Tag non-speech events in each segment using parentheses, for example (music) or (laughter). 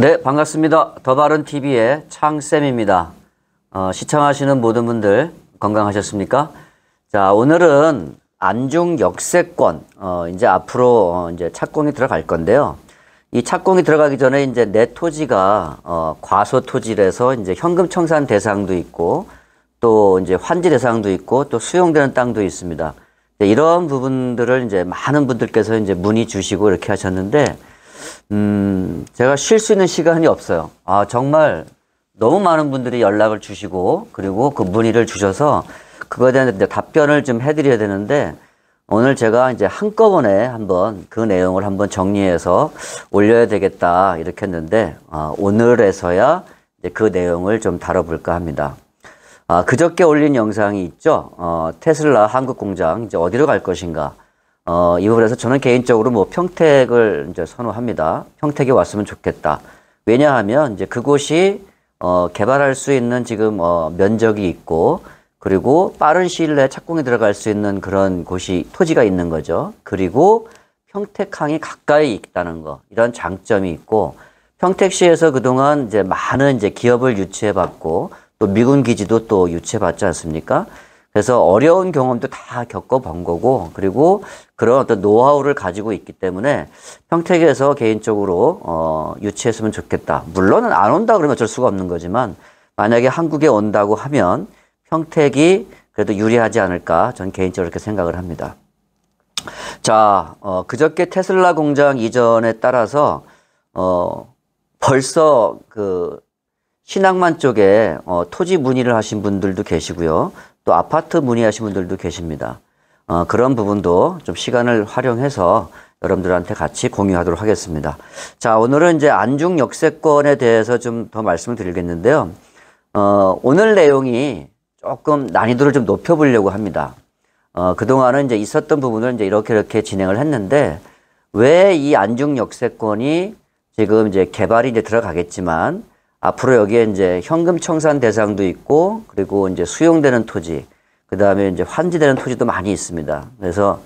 네, 반갑습니다. 더 바른 TV의 창쌤입니다. 어, 시청하시는 모든 분들 건강하셨습니까? 자, 오늘은 안중 역세권, 어, 이제 앞으로 어, 이제 착공이 들어갈 건데요. 이 착공이 들어가기 전에 이제 내 토지가 어, 과소 토지라서 이제 현금 청산 대상도 있고 또 이제 환지 대상도 있고 또 수용되는 땅도 있습니다. 이런 부분들을 이제 많은 분들께서 이제 문의 주시고 이렇게 하셨는데 음, 제가 쉴 수 있는 시간이 없어요. 아, 정말 너무 많은 분들이 연락을 주시고 그리고 그 문의를 주셔서 그거에 대한 이제 답변을 좀 해드려야 되는데 오늘 제가 이제 한꺼번에 한번 그 내용을 한번 정리해서 올려야 되겠다 이렇게 했는데 아, 오늘에서야 이제 그 내용을 좀 다뤄볼까 합니다. 아, 그저께 올린 영상이 있죠. 어, 테슬라 한국 공장 이제 어디로 갈 것인가. 어, 이 부분에서 저는 개인적으로 뭐 평택을 이제 선호합니다. 평택에 왔으면 좋겠다. 왜냐하면 이제 그곳이 어, 개발할 수 있는 지금 어, 면적이 있고 그리고 빠른 시일 내에 착공이 들어갈 수 있는 그런 곳이 토지가 있는 거죠. 그리고 평택항이 가까이 있다는 거 이런 장점이 있고 평택시에서 그동안 이제 많은 이제 기업을 유치해 봤고 또 미군 기지도 또 유치해 봤지 않습니까? 그래서 어려운 경험도 다 겪어본 거고 그리고 그런 어떤 노하우를 가지고 있기 때문에 평택에서 개인적으로 어, 유치했으면 좋겠다. 물론은 안 온다 그러면 어쩔 수가 없는 거지만 만약에 한국에 온다고 하면 평택이 그래도 유리하지 않을까 전 개인적으로 이렇게 생각을 합니다. 자, 어, 그저께 테슬라 공장 이전에 따라서 어, 벌써 그 신항만 쪽에 어, 토지 문의를 하신 분들도 계시고요. 또 아파트 문의하신 분들도 계십니다. 어, 그런 부분도 좀 시간을 활용해서 여러분들한테 같이 공유하도록 하겠습니다. 자, 오늘은 이제 안중 역세권에 대해서 좀 더 말씀을 드리겠는데요. 어, 오늘 내용이 조금 난이도를 좀 높여보려고 합니다. 어, 그동안은 이제 있었던 부분을 이제 이렇게 이렇게 진행을 했는데 왜 이 안중 역세권이 지금 이제 개발이 이제 들어가겠지만 앞으로 여기에 이제 현금 청산 대상도 있고 그리고 이제 수용되는 토지 그다음에 이제 환지되는 토지도 많이 있습니다. 그래서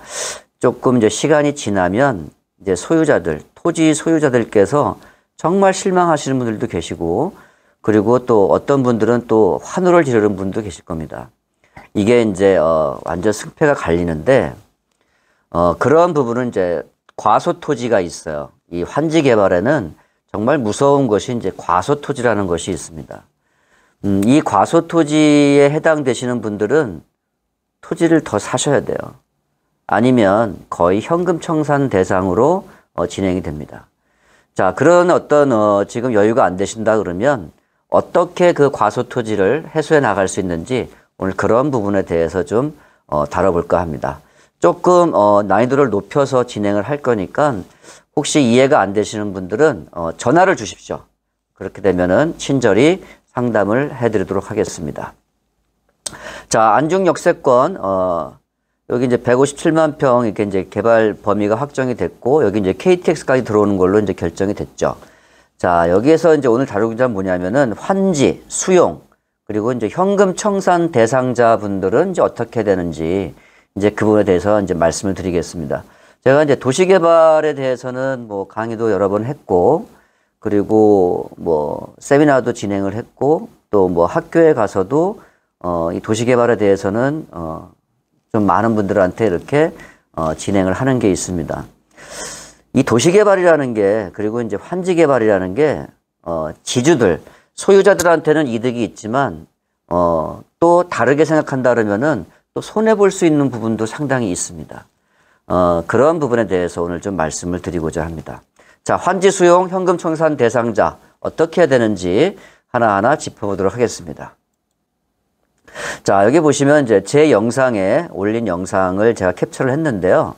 조금 이제 시간이 지나면 이제 소유자들 토지 소유자들께서 정말 실망하시는 분들도 계시고 그리고 또 어떤 분들은 또 환호를 지르는 분도 계실 겁니다. 이게 이제 어 완전 승패가 갈리는데 어 그런 부분은 이제 과소 토지가 있어요. 이 환지 개발에는 정말 무서운 것이 이제 과소토지라는 것이 있습니다. 음, 이 과소토지에 해당되시는 분들은 토지를 더 사셔야 돼요. 아니면 거의 현금 청산 대상으로 어, 진행이 됩니다. 자, 그런 어떤 어, 지금 여유가 안 되신다 그러면 어떻게 그 과소토지를 해소해 나갈 수 있는지 오늘 그런 부분에 대해서 좀 어, 다뤄볼까 합니다. 조금 어, 난이도를 높여서 진행을 할 거니까 혹시 이해가 안 되시는 분들은 어, 전화를 주십시오. 그렇게 되면은 친절히 상담을 해드리도록 하겠습니다. 자, 안중 역세권 어, 여기 이제 157만 평 이렇게 이제 개발 범위가 확정이 됐고 여기 이제 KTX까지 들어오는 걸로 이제 결정이 됐죠. 자, 여기에서 이제 오늘 다루고자 뭐냐면은 환지, 수용, 그리고 이제 현금 청산 대상자분들은 이제 어떻게 되는지 이제 그 부분에 대해서 이제 말씀을 드리겠습니다. 제가 이제 도시개발에 대해서는 뭐 강의도 여러 번 했고, 그리고 뭐 세미나도 진행을 했고, 또 뭐 학교에 가서도 어, 이 도시개발에 대해서는 어, 좀 많은 분들한테 이렇게 어, 진행을 하는 게 있습니다. 이 도시개발이라는 게, 그리고 이제 환지개발이라는 게, 어, 지주들, 소유자들한테는 이득이 있지만, 어, 또 다르게 생각한다 그러면은 또 손해볼 수 있는 부분도 상당히 있습니다. 어, 그런 부분에 대해서 오늘 좀 말씀을 드리고자 합니다. 자, 환지 수용 현금 청산 대상자 어떻게 되는지 하나하나 짚어보도록 하겠습니다. 자, 여기 보시면 이제 제 영상에 올린 영상을 제가 캡처를 했는데요.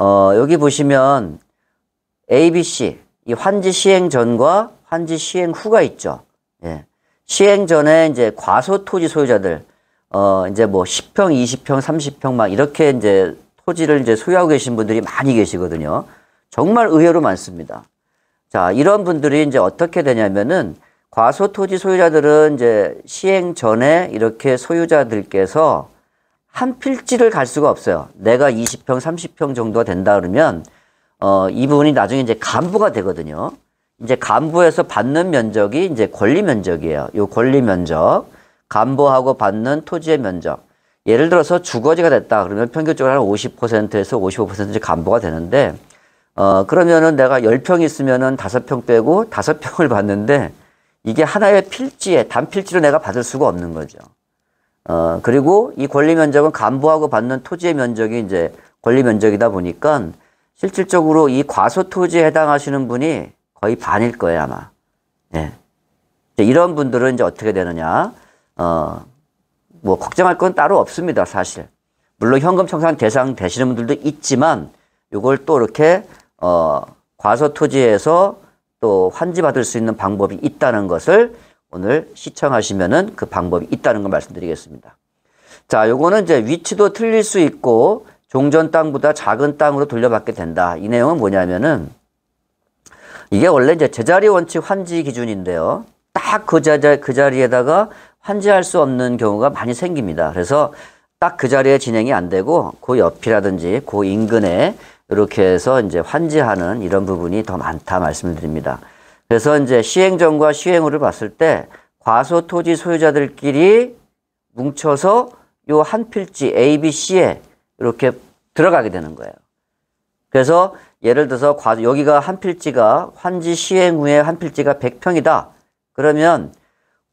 어, 여기 보시면 ABC, 이 환지 시행 전과 환지 시행 후가 있죠. 예. 시행 전에 이제 과소 토지 소유자들, 어, 이제 뭐 10평, 20평, 30평 막 이렇게 이제 토지를 이제 소유하고 계신 분들이 많이 계시거든요. 정말 의외로 많습니다. 자, 이런 분들이 이제 어떻게 되냐면은 과소 토지 소유자들은 이제 시행 전에 이렇게 소유자들께서 한 필지를 갈 수가 없어요. 내가 20평, 30평 정도가 된다 그러면 어, 이분이 나중에 이제 간부가 되거든요. 이제 간부에서 받는 면적이 이제 권리 면적이에요. 요 권리 면적, 간부하고 받는 토지의 면적. 예를 들어서 주거지가 됐다 그러면 평균적으로 한 50%에서 55%간부가 되는데 어 그러면은 내가 10평 있으면은 5평 빼고 5평을 (laughs) 받는데 이게 하나의 필지에 단필지로 내가 받을 수가 없는 거죠. 어 그리고 이 권리 면적은 간부하고 받는 토지의 면적이 이제 권리 면적이다 보니까 실질적으로 이 과소 토지에 해당하시는 분이 거의 반일 거예요 아마. 네. 이런 분들은 이제 어떻게 되느냐? 어, 뭐 걱정할 건 따로 없습니다, 사실. 물론 현금 청산 대상 되시는 분들도 있지만 이걸 또 이렇게 어, 과소 토지에서 또 환지받을 수 있는 방법이 있다는 것을 오늘 시청하시면은 그 방법이 있다는 걸 말씀드리겠습니다. 자, 요거는 이제 위치도 틀릴 수 있고 종전 땅보다 작은 땅으로 돌려받게 된다. 이 내용은 뭐냐면은 이게 원래 이제 제자리 원칙 환지 기준인데요. 딱 그 자리, 그 자리에다가 환지할 수 없는 경우가 많이 생깁니다. 그래서 딱 그 자리에 진행이 안 되고 그 옆이라든지 그 인근에 이렇게 해서 이제 환지하는 이런 부분이 더 많다 말씀을 드립니다. 그래서 이제 시행 전과 시행 후를 봤을 때 과소 토지 소유자들끼리 뭉쳐서 요 한 필지 A, B, C에 이렇게 들어가게 되는 거예요. 그래서 예를 들어서 여기가 한 필지가 환지 시행 후에 한 필지가 100평이다. 그러면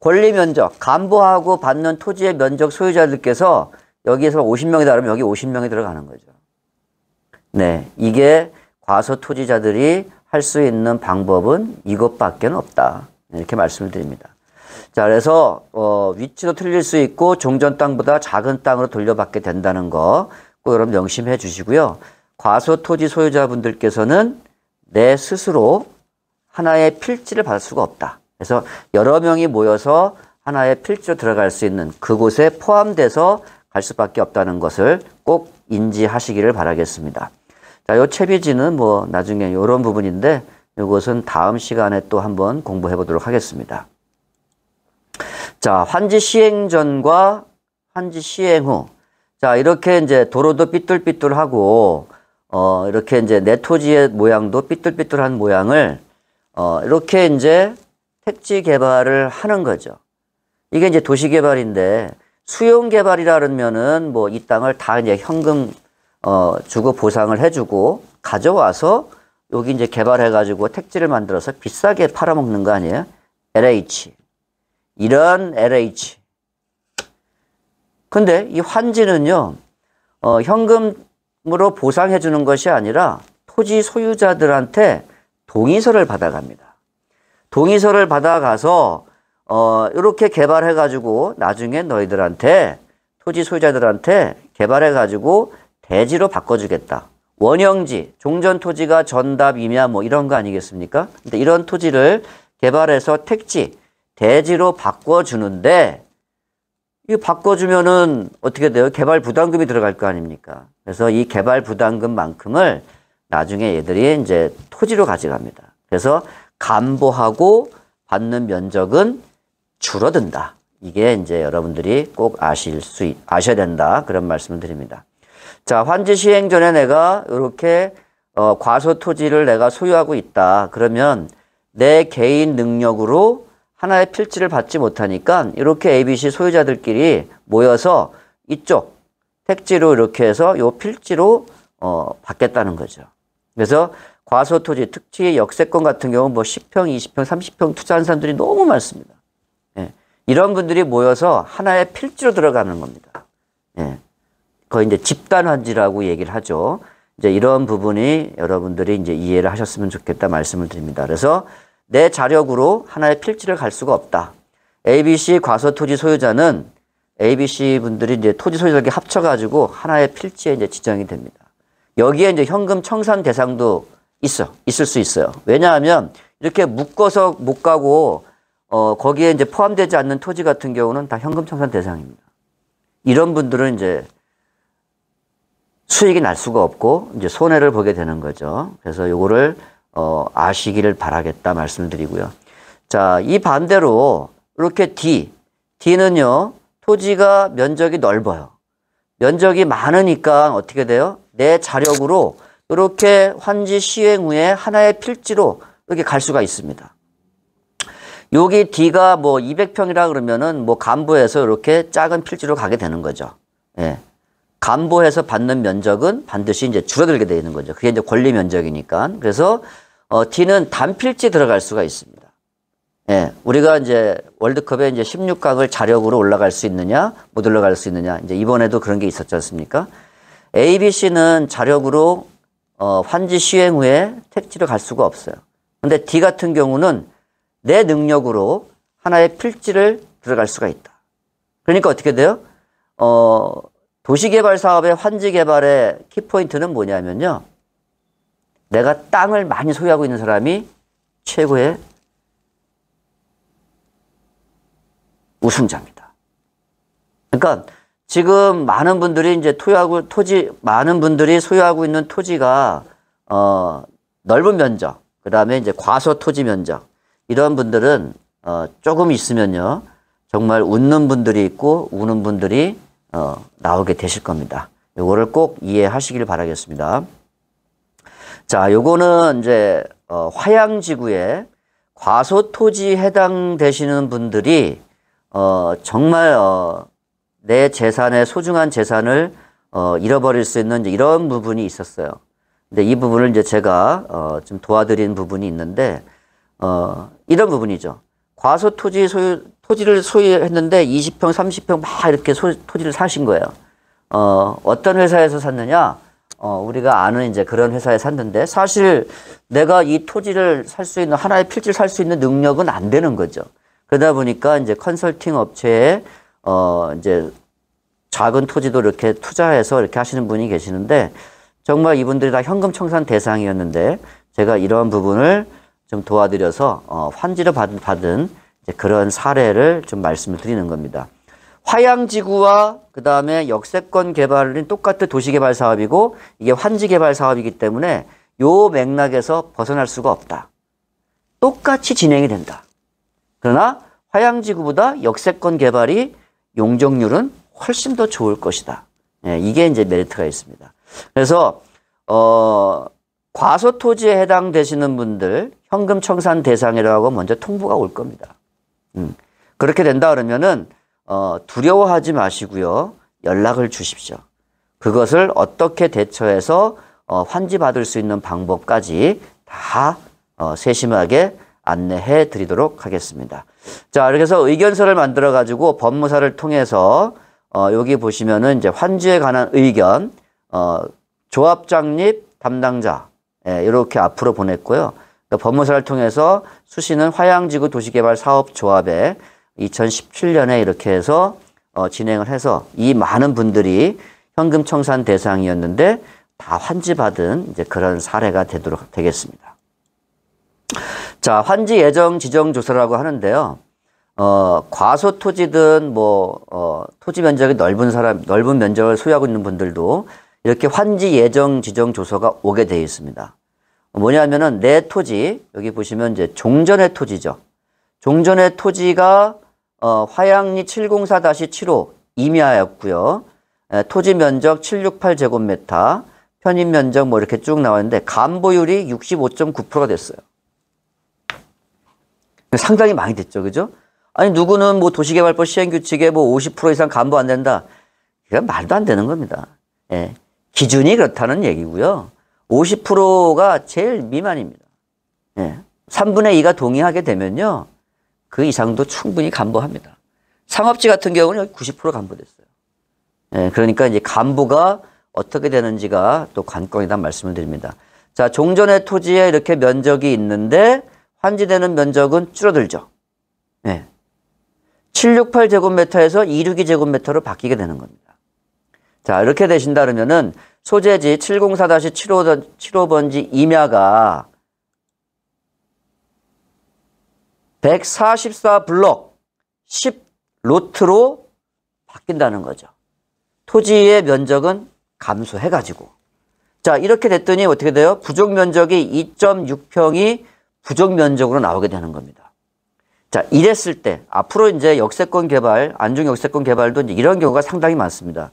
권리 면적, 간부하고 받는 토지의 면적 소유자들께서 여기에서 50명이 다르면 여기 50명이 들어가는 거죠. 네. 이게 과소 토지자들이 할 수 있는 방법은 이것밖에 없다. 이렇게 말씀을 드립니다. 자, 그래서, 어, 위치도 틀릴 수 있고, 종전 땅보다 작은 땅으로 돌려받게 된다는 거, 꼭 여러분 명심해 주시고요. 과소 토지 소유자분들께서는 내 스스로 하나의 필지를 받을 수가 없다. 그래서 여러 명이 모여서 하나의 필지로 들어갈 수 있는 그곳에 포함돼서 갈 수밖에 없다는 것을 꼭 인지하시기를 바라겠습니다. 자, 요 채비지는 뭐 나중에 이런 부분인데 이것은 다음 시간에 또 한번 공부해 보도록 하겠습니다. 자, 환지 시행 전과 환지 시행 후. 자, 이렇게 이제 도로도 삐뚤삐뚤하고, 어, 이렇게 이제 내 토지의 모양도 삐뚤삐뚤한 모양을, 어, 이렇게 이제 택지 개발을 하는 거죠. 이게 이제 도시 개발인데 수용 개발이라 면은뭐 이 땅을 다 이제 현금 어 주고 보상을 해주고 가져와서 여기 이제 개발해가지고 택지를 만들어서 비싸게 팔아먹는 거 아니에요? LH 이런 LH 근데 이 환지는요 어 현금으로 보상해 주는 것이 아니라 토지 소유자들한테 동의서를 받아갑니다. 동의서를 받아가서 어, 이렇게 개발해가지고 나중에 너희들한테 토지 소유자들한테 개발해가지고 대지로 바꿔주겠다. 원형지, 종전 토지가 전답, 이야뭐 이런 거 아니겠습니까? 근데 이런 토지를 개발해서 택지, 대지로 바꿔주는데 이 바꿔주면은 어떻게 돼요? 개발 부담금이 들어갈 거 아닙니까? 그래서 이 개발 부담금만큼을 나중에 얘들이 이제 토지로 가져갑니다. 그래서 간보하고 받는 면적은 줄어든다. 이게 이제 여러분들이 꼭 아실 수, 아셔야 된다. 그런 말씀을 드립니다. 자, 환지 시행 전에 내가 이렇게 어, 과소 토지를 내가 소유하고 있다. 그러면 내 개인 능력으로 하나의 필지를 받지 못하니까 이렇게 ABC 소유자들끼리 모여서 이쪽 택지로 이렇게 해서 요 필지로 어, 받겠다는 거죠. 그래서 과소 토지, 특히 역세권 같은 경우 뭐 10평, 20평, 30평 투자한 사람들이 너무 많습니다. 예. 이런 분들이 모여서 하나의 필지로 들어가는 겁니다. 예. 거의 이제 집단 환지라고 얘기를 하죠. 이제 이런 부분이 여러분들이 이제 이해를 하셨으면 좋겠다 말씀을 드립니다. 그래서 내 자력으로 하나의 필지를 갈 수가 없다. ABC 과소 토지 소유자는 ABC 분들이 이제 토지 소유자에게 합쳐가지고 하나의 필지에 이제 지정이 됩니다. 여기에 이제 현금 청산 대상도 있어. 있을 수 있어요. 왜냐하면 이렇게 묶어서 못 가고 어, 거기에 이제 포함되지 않는 토지 같은 경우는 다 현금 청산 대상입니다. 이런 분들은 이제 수익이 날 수가 없고 이제 손해를 보게 되는 거죠. 그래서 요거를 어, 아시기를 바라겠다 말씀드리고요. 자, 이 반대로 이렇게 D, D는요 토지가 면적이 넓어요. 면적이 많으니까 어떻게 돼요? 내 자력으로 이렇게 환지 시행 후에 하나의 필지로 이렇게 갈 수가 있습니다. 여기 D가 뭐 200평이라 그러면은 뭐 간부에서 이렇게 작은 필지로 가게 되는 거죠. 예. 간부에서 받는 면적은 반드시 이제 줄어들게 되어 있는 거죠. 그게 이제 권리 면적이니까. 그래서 어, T는 단필지 들어갈 수가 있습니다. 예, 우리가 이제 월드컵에 이제 16강을 자력으로 올라갈 수 있느냐, 못 올라갈 수 있느냐. 이제 이번에도 그런 게 있었지 않습니까? A, B, C는 자력으로 어, 환지 시행 후에 택지를 갈 수가 없어요. 근데 D 같은 경우는 내 능력으로 하나의 필지를 들어갈 수가 있다. 그러니까 어떻게 돼요? 어, 도시개발 사업의 환지 개발의 키포인트는 뭐냐면요. 내가 땅을 많이 소유하고 있는 사람이 최고의 우승자입니다. 그러니까 지금 많은 분들이 이제 토하고 토지 많은 분들이 소유하고 있는 토지가 어 넓은 면적, 그다음에 이제 과소 토지 면적 이런 분들은 어 조금 있으면요. 정말 웃는 분들이 있고 우는 분들이 어 나오게 되실 겁니다. 요거를 꼭 이해하시길 바라겠습니다. 자, 요거는 이제 어 화양 지구에 과소 토지 해당되시는 분들이 어 정말 어내 재산의 소중한 재산을 어, 잃어버릴 수 있는 이런 부분이 있었어요. 근데 이 부분을 이제 제가 어, 좀 도와드린 부분이 있는데 어, 이런 부분이죠. 과소 토지 소유 토지를 소유했는데 20평, 30평 막 이렇게 소, 토지를 사신 거예요. 어, 어떤 회사에서 샀느냐? 어, 우리가 아는 이제 그런 회사에 샀는데 사실 내가 이 토지를 살 수 있는 하나의 필지를 살 수 있는 능력은 안 되는 거죠. 그러다 보니까 이제 컨설팅 업체에 어, 이제 작은 토지도 이렇게 투자해서 이렇게 하시는 분이 계시는데 정말 이분들이 다 현금 청산 대상이었는데 제가 이러한 부분을 좀 도와드려서 어, 환지를 받은, 받은 그런 사례를 좀 말씀을 드리는 겁니다. 화양지구와 그 다음에 역세권 개발은 똑같은 도시개발 사업이고 이게 환지개발 사업이기 때문에 요 맥락에서 벗어날 수가 없다. 똑같이 진행이 된다. 그러나 화양지구보다 역세권 개발이 용적률은 훨씬 더 좋을 것이다. 예, 이게 이제 메리트가 있습니다. 그래서 어, 과소 토지에 해당되시는 분들 현금 청산 대상이라고 먼저 통보가 올 겁니다. 음, 그렇게 된다 그러면은 어, 두려워하지 마시고요. 연락을 주십시오. 그것을 어떻게 대처해서 어, 환지받을 수 있는 방법까지 다 어, 세심하게 안내해 드리도록 하겠습니다. 자, 이렇게 해서 의견서를 만들어 가지고 법무사를 통해서 어, 여기 보시면은 이제 환주에 관한 의견, 어, 조합 장립 담당자 예, 이렇게 앞으로 보냈고요. 그러니까 법무사를 통해서 수시는 화양지구 도시개발 사업 조합에 2017년에 이렇게 해서 어, 진행을 해서 이 많은 분들이 현금 청산 대상이었는데 다 환지받은 이제 그런 사례가 되도록 되겠습니다. 자, 환지 예정 지정 조사라고 하는데요. 어, 과소 토지든 뭐 어, 토지 면적이 넓은 사람 넓은 면적을 소유하고 있는 분들도 이렇게 환지 예정 지정 조서가 오게 되어 있습니다. 뭐냐면은 내 토지 여기 보시면 이제 종전의 토지죠. 종전의 토지가 어, 화양리 704-75 임야였고요. 에, 토지 면적 768 제곱미터, 편입 면적 뭐 이렇게 쭉 나왔는데 간보율이 65.9%가 됐어요. 상당히 많이 됐죠. 그죠? 아니, 누구는 뭐 도시개발법 시행규칙에 뭐 50% 이상 간부 안 된다. 이건 말도 안 되는 겁니다. 예. 기준이 그렇다는 얘기고요. 50%가 제일 미만입니다. 예. 3분의 2가 동의하게 되면요. 그 이상도 충분히 간부합니다. 상업지 같은 경우는 90% 간부됐어요. 예, 그러니까 이제 간부가 어떻게 되는지가 또 관건이란 말씀을 드립니다. 자, 종전의 토지에 이렇게 면적이 있는데 환지되는 면적은 줄어들죠. 네. 예. 768 제곱미터에서 262 제곱미터로 바뀌게 되는 겁니다. 자, 이렇게 되신다 그러면은 소재지 704-75번지 임야가 144블럭 10로트로 바뀐다는 거죠. 토지의 면적은 감소해가지고. 자, 이렇게 됐더니 어떻게 돼요? 부족 면적이 2.6평이 부정면적으로 나오게 되는 겁니다. 자, 이랬을 때 앞으로 이제 역세권 개발, 안중 역세권 개발도 이런 경우가 상당히 많습니다.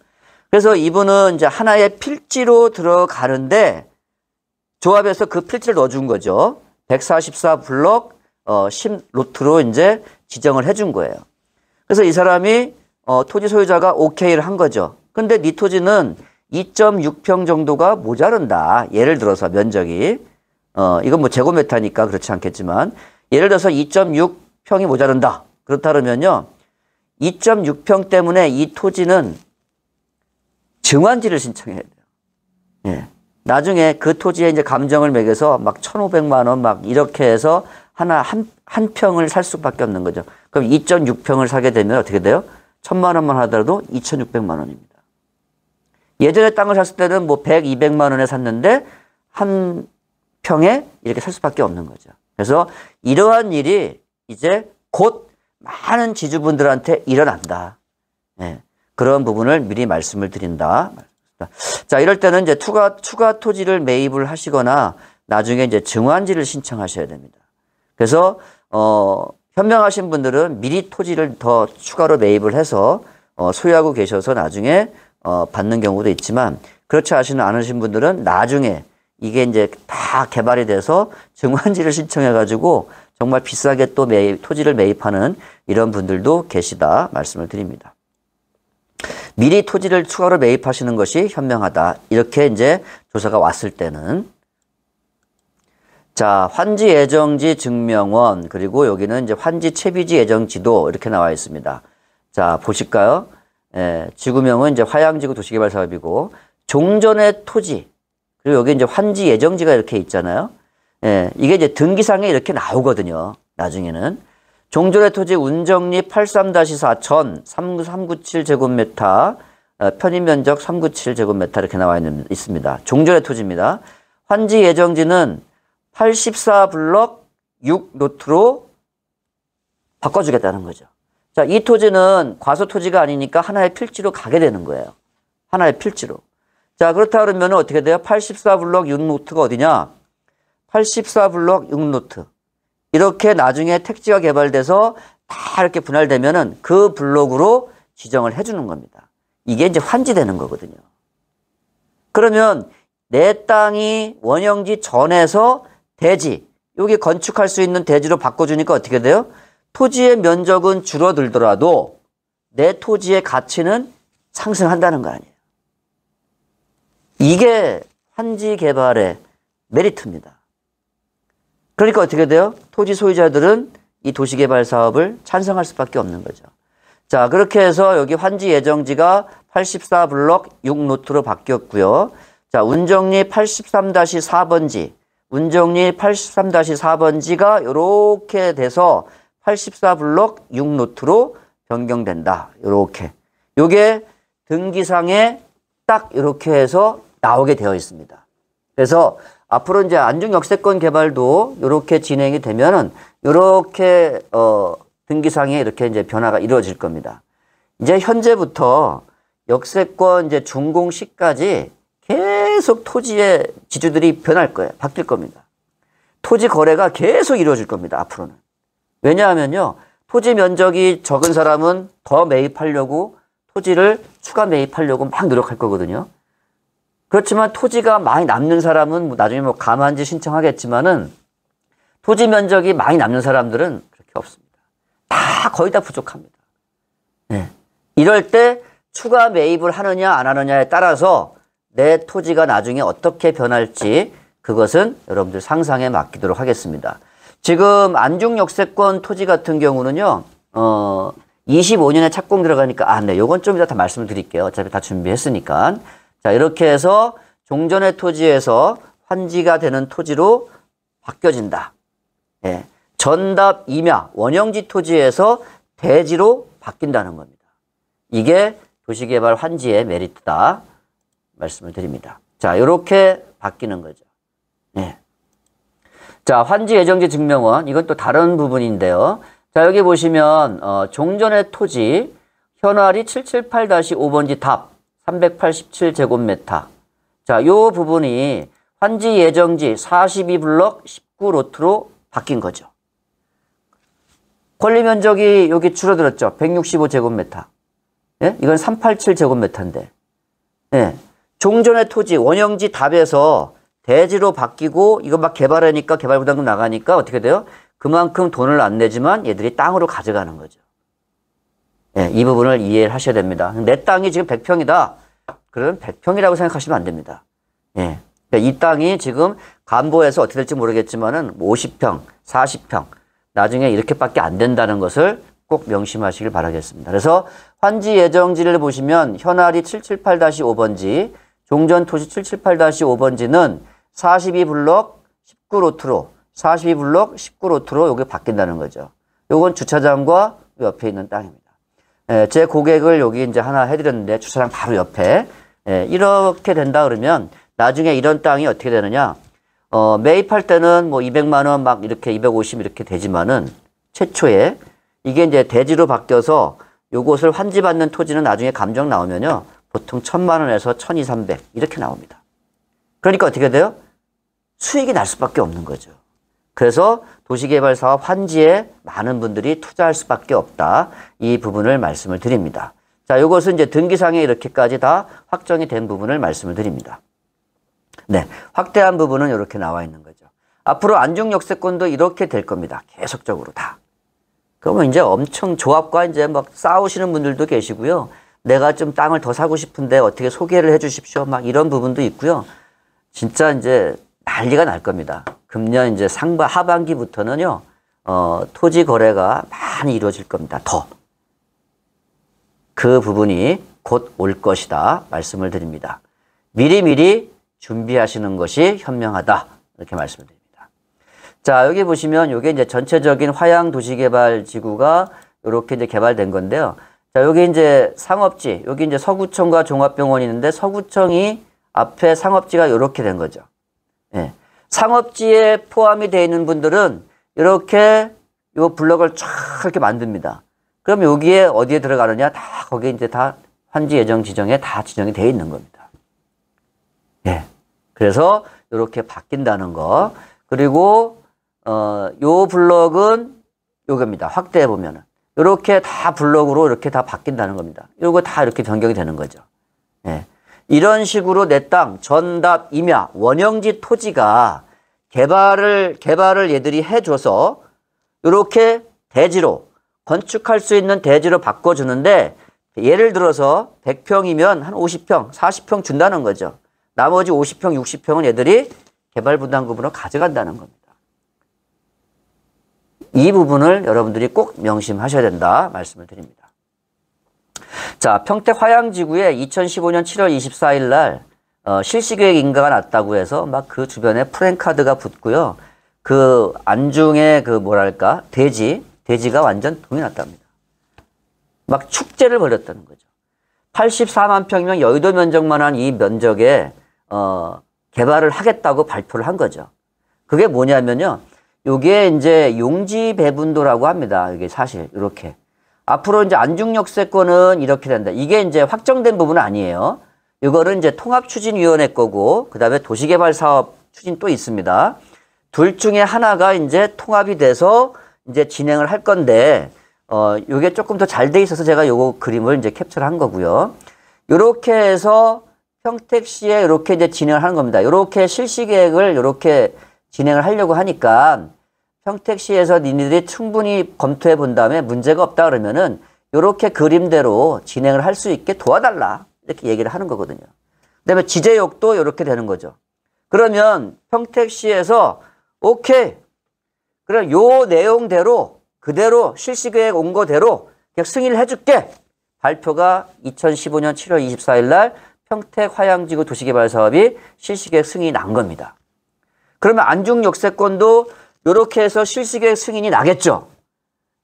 그래서 이분은 이제 하나의 필지로 들어가는데 조합에서 그 필지를 넣어준 거죠. 144 블록 어, 10 로트로 이제 지정을 해준 거예요. 그래서 이 사람이 어, 토지 소유자가 오케이를 한 거죠. 근데 니 토지는 2.6평 정도가 모자른다. 예를 들어서 면적이. 어, 이건 뭐제곱미터니까 그렇지 않겠지만 예를 들어서 2.6평이 모자른다. 그렇다면요. 2.6평 때문에 이 토지는 증환지를 신청해야 돼요. 예. 나중에 그 토지에 이제 감정을 매겨서 막 1,500만 원 막 이렇게 해서 하나 한, 한 평을 살 수밖에 없는 거죠. 그럼 2.6평을 사게 되면 어떻게 돼요? 1,000만 원만 하더라도 2,600만 원입니다. 예전에 땅을 샀을 때는 뭐 100, 200만 원에 샀는데 한 평에 이렇게 살 수밖에 없는 거죠. 그래서 이러한 일이 이제 곧 많은 지주분들한테 일어난다. 네. 그런 부분을 미리 말씀을 드린다. 자, 이럴 때는 이제 투가, 추가 토지를 매입을 하시거나 나중에 이제 증환지를 신청하셔야 됩니다. 그래서, 어, 현명하신 분들은 미리 토지를 더 추가로 매입을 해서 어, 소유하고 계셔서 나중에 어, 받는 경우도 있지만 그렇지 않으신 분들은 나중에 이게 이제 다 개발이 돼서 증원지를 신청해가지고 정말 비싸게 또 매입, 토지를 매입하는 이런 분들도 계시다 말씀을 드립니다. 미리 토지를 추가로 매입하시는 것이 현명하다. 이렇게 이제 조사가 왔을 때는 자, 환지 예정지 증명원 그리고 여기는 이제 환지 채비지 예정지도 이렇게 나와 있습니다. 자, 보실까요? 예, 지구명은 이제 화양지구 도시개발 사업이고 종전의 토지 그리고 여기 이제 환지 예정지가 이렇게 있잖아요. 예, 이게 이제 등기상에 이렇게 나오거든요. 나중에는. 종조의 토지 운정리 83-4천 3397제곱미터 어, 편입면적 397제곱미터 이렇게 나와 있는, 있습니다. 종조의 토지입니다. 환지 예정지는 84블럭 6노트로 바꿔주겠다는 거죠. 자, 이 토지는 과소 토지가 아니니까 하나의 필지로 가게 되는 거예요. 하나의 필지로. 자, 그렇다 그러면 어떻게 돼요? 84블록 6노트가 어디냐? 84블록 6노트. 이렇게 나중에 택지가 개발돼서 다 이렇게 분할되면은 그 블록으로 지정을 해주는 겁니다. 이게 이제 환지되는 거거든요. 그러면 내 땅이 원형지 전에서 대지, 여기 건축할 수 있는 대지로 바꿔주니까 어떻게 돼요? 토지의 면적은 줄어들더라도 내 토지의 가치는 상승한다는 거 아니에요. 이게 환지 개발의 메리트입니다. 그러니까 어떻게 돼요? 토지 소유자들은 이 도시개발 사업을 찬성할 수밖에 없는 거죠. 자, 그렇게 해서 여기 환지 예정지가 84블럭 6노트로 바뀌었고요. 자, 운정리 83-4번지, 운정리 83-4번지가 이렇게 돼서 84블럭 6노트로 변경된다. 이렇게. 요게 등기상에 딱 이렇게 해서 나오게 되어 있습니다. 그래서 앞으로 이제 안중 역세권 개발도 이렇게 진행이 되면은 이렇게 어 등기상에 이렇게 이제 변화가 이루어질 겁니다. 이제 현재부터 역세권 이제 준공시까지 계속 토지의 지주들이 변할 거예요. 바뀔 겁니다. 토지 거래가 계속 이루어질 겁니다. 앞으로는. 왜냐하면요. 토지 면적이 적은 사람은 더 매입하려고 토지를 추가 매입하려고 막 노력할 거거든요. 그렇지만 토지가 많이 남는 사람은 뭐 나중에 뭐 가만지 신청하겠지만은 토지 면적이 많이 남는 사람들은 그렇게 없습니다. 다 거의 다 부족합니다. 네. 이럴 때 추가 매입을 하느냐 안 하느냐에 따라서 내 토지가 나중에 어떻게 변할지 그것은 여러분들 상상에 맡기도록 하겠습니다. 지금 안중역세권 토지 같은 경우는요, 어, 25년에 착공 들어가니까, 아, 네, 요건 좀 이따 다 말씀을 드릴게요. 어차피 다 준비했으니까. 자, 이렇게 해서 종전의 토지에서 환지가 되는 토지로 바뀌어진다. 예. 전답 임야 원형지 토지에서 대지로 바뀐다는 겁니다. 이게 도시개발 환지의 메리트다 말씀을 드립니다. 자, 이렇게 바뀌는 거죠. 예. 자, 환지 예정지 증명원 이건 또 다른 부분인데요. 자, 여기 보시면 어, 종전의 토지 현활이 778-5번지 답 387제곱미터. 자, 요 부분이 환지 예정지 42블럭 19로트로 바뀐 거죠. 권리 면적이 여기 줄어들었죠. 165제곱미터. 예? 이건 387제곱미터인데. 예. 종전의 토지, 원형지 답에서 대지로 바뀌고 이거 막 개발하니까 개발 부담금 나가니까 어떻게 돼요? 그만큼 돈을 안 내지만 얘들이 땅으로 가져가는 거죠. 예, 이 부분을 이해를 하셔야 됩니다. 내 땅이 지금 100평이다. 그럼 100평이라고 생각하시면 안 됩니다. 예. 그러니까 이 땅이 지금 간보에서 어떻게 될지 모르겠지만은 50평, 40평, 나중에 이렇게밖에 안 된다는 것을 꼭 명심하시길 바라겠습니다. 그래서 환지 예정지를 보시면 현아리 778-5번지, 종전토지 778-5번지는 42블록 19로트로, 42블록 19로트로 이게 바뀐다는 거죠. 요건 주차장과 옆에 있는 땅입니다. 예, 제 고객을 여기 이제 하나 해드렸는데 주차장 바로 옆에 예, 이렇게 된다 그러면 나중에 이런 땅이 어떻게 되느냐 어, 매입할 때는 뭐 200만 원 막 이렇게 250 이렇게 되지만은 최초에 이게 이제 대지로 바뀌어서 요것을 환지받는 토지는 나중에 감정 나오면요 보통 1 0 0 0만 원에서 1200 이렇게 나옵니다. 그러니까 어떻게 돼요? 수익이 날 수밖에 없는 거죠. 그래서 도시개발 사업 환지에 많은 분들이 투자할 수밖에 없다. 이 부분을 말씀을 드립니다. 자, 이것은 이제 등기상에 이렇게까지 다 확정이 된 부분을 말씀을 드립니다. 네, 확대한 부분은 이렇게 나와 있는 거죠. 앞으로 안중 역세권도 이렇게 될 겁니다. 계속적으로 다. 그러면 이제 엄청 조합과 이제 막 싸우시는 분들도 계시고요. 내가 좀 땅을 더 사고 싶은데 어떻게 소개를 해 주십시오. 막 이런 부분도 있고요. 진짜 이제 난리가 날 겁니다. 금년 이제 상반 하반기부터는요. 어, 토지 거래가 많이 이루어질 겁니다. 더. 그 부분이 곧 올 것이다 말씀을 드립니다. 미리미리 준비하시는 것이 현명하다 이렇게 말씀을 드립니다. 자 여기 보시면 이게 이제 전체적인 화양 도시개발 지구가 이렇게 이제 개발된 건데요. 자 여기 이제 상업지 여기 이제 서구청과 종합병원이 있는데 서구청이 앞에 상업지가 이렇게 된 거죠. 예. 상업지에 포함이 되어 있는 분들은 이렇게 요 블럭을 쫙 이렇게 만듭니다. 그럼 여기에 어디에 들어가느냐? 다 거기에 이제 다 환지 예정 지정에 다 지정이 되어 있는 겁니다. 예. 그래서 이렇게 바뀐다는 거. 그리고 어, 요 블럭은 요겁니다. 확대해 보면은 이렇게 다 블럭으로 이렇게 다 바뀐다는 겁니다. 요거 다 이렇게 변경이 되는 거죠. 예. 이런 식으로 내 땅, 전답, 임야, 원형지 토지가 개발을 개발을 얘들이 해줘서 이렇게 대지로 건축할 수 있는 대지로 바꿔주는데 예를 들어서 100평이면 한 50평, 40평 준다는 거죠. 나머지 50평, 60평은 얘들이 개발 분담금으로 가져간다는 겁니다. 이 부분을 여러분들이 꼭 명심하셔야 된다 말씀을 드립니다. 자, 평택 화양지구에 2015년 7월 24일 날 어, 실시계획 인가가 났다고 해서 막 그 주변에 프랭카드가 붙고요. 그 안중에 그 뭐랄까 돼지 돼지가 완전 동이 났답니다. 막 축제를 벌였다는 거죠. 84만 평면 이 여의도 면적만 한 이 면적에 어, 개발을 하겠다고 발표를 한 거죠. 그게 뭐냐면요. 요게 이제 용지 배분도라고 합니다. 이게 사실 이렇게 앞으로 이제 안중역세권은 이렇게 된다. 이게 이제 확정된 부분은 아니에요. 이거는 이제 통합추진위원회 거고 그다음에 도시개발 사업 추진 또 있습니다. 둘 중에 하나가 이제 통합이 돼서 이제 진행을 할 건데 어 요게 조금 더 잘 돼 있어서 제가 요거 그림을 이제 캡처를 한 거고요. 요렇게 해서 평택시에 요렇게 이제 진행을 하는 겁니다. 요렇게 실시 계획을 요렇게 진행을 하려고 하니까 평택시에서 니네들이 충분히 검토해 본 다음에 문제가 없다 그러면은 요렇게 그림대로 진행을 할 수 있게 도와달라. 이렇게 얘기를 하는 거거든요. 그다음에 지제욕도 이렇게 되는 거죠. 그러면 평택시에서 오케이. 그럼 요 내용대로 그대로 실시계획 온 거대로 그냥 승인을 해줄게. 발표가 2015년 7월 24일 날 평택 화양지구 도시개발 사업이 실시계획 승인이 난 겁니다. 그러면 안중역세권도 이렇게 해서 실시계획 승인이 나겠죠.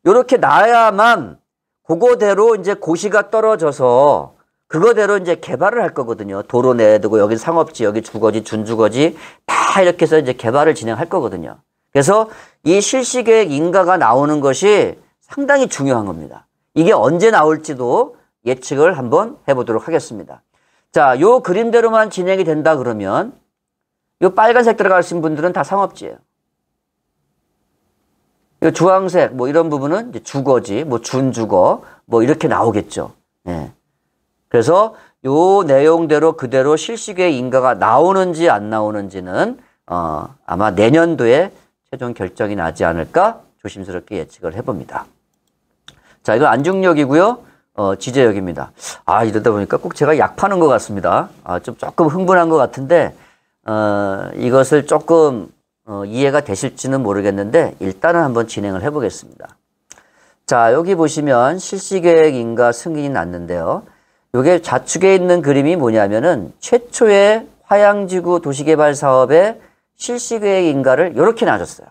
이렇게 나야만 그거대로 이제 고시가 떨어져서 그거대로 이제 개발을 할 거거든요. 도로 내두고 여기 상업지, 여기 주거지, 준주거지 다 이렇게 해서 이제 개발을 진행할 거거든요. 그래서 이 실시계획 인가가 나오는 것이 상당히 중요한 겁니다. 이게 언제 나올지도 예측을 한번 해보도록 하겠습니다. 자, 요 그림대로만 진행이 된다 그러면 요 빨간색 들어가신 분들은 다 상업지예요. 요 주황색 뭐 이런 부분은 주거지, 뭐 준주거 뭐 이렇게 나오겠죠. 예. 그래서 요 내용대로 그대로 실시계의 인가가 나오는지 안 나오는지는 어, 아마 내년도에 최종 결정이 나지 않을까 조심스럽게 예측을 해봅니다. 자, 이건 안중력이고요 어, 지제역입니다. 아, 이러다 보니까 꼭 제가 약 파는 것 같습니다. 아, 좀 조금 흥분한 것 같은데, 어, 이것을 조금 어, 이해가 되실지는 모르겠는데, 일단은 한번 진행을 해보겠습니다. 자, 여기 보시면 실시계획 인가 승인이 났는데요. 요게 좌측에 있는 그림이 뭐냐면은 최초의 화양지구 도시개발 사업의 실시계획 인가를 이렇게 놔줬어요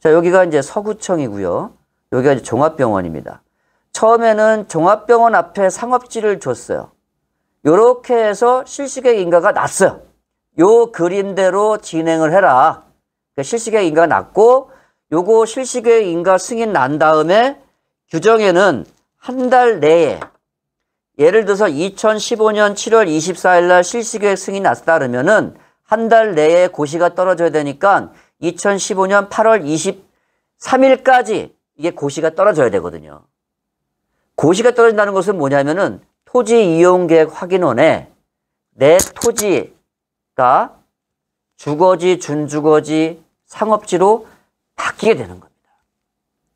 자, 여기가 이제 서구청이고요. 여기가 이제 종합병원입니다. 처음에는 종합병원 앞에 상업지를 줬어요. 이렇게 해서 실시계획 인가가 났어요. 요 그림대로 진행을 해라. 그러니까 실시계획 인가 가 났고 요거 실시계획 인가 승인 난 다음에 규정에는 한 달 내에 예를 들어서 2015년 7월 24일 날 실시계획 승인이 났다그러면은한 달 내에 고시가 떨어져야 되니까 2015년 8월 23일까지 이게 고시가 떨어져야 되거든요. 고시가 떨어진다는 것은 뭐냐면은 토지 이용 계획 확인원에 내 토지가 주거지, 준주거지, 상업지로 바뀌게 되는 겁니다.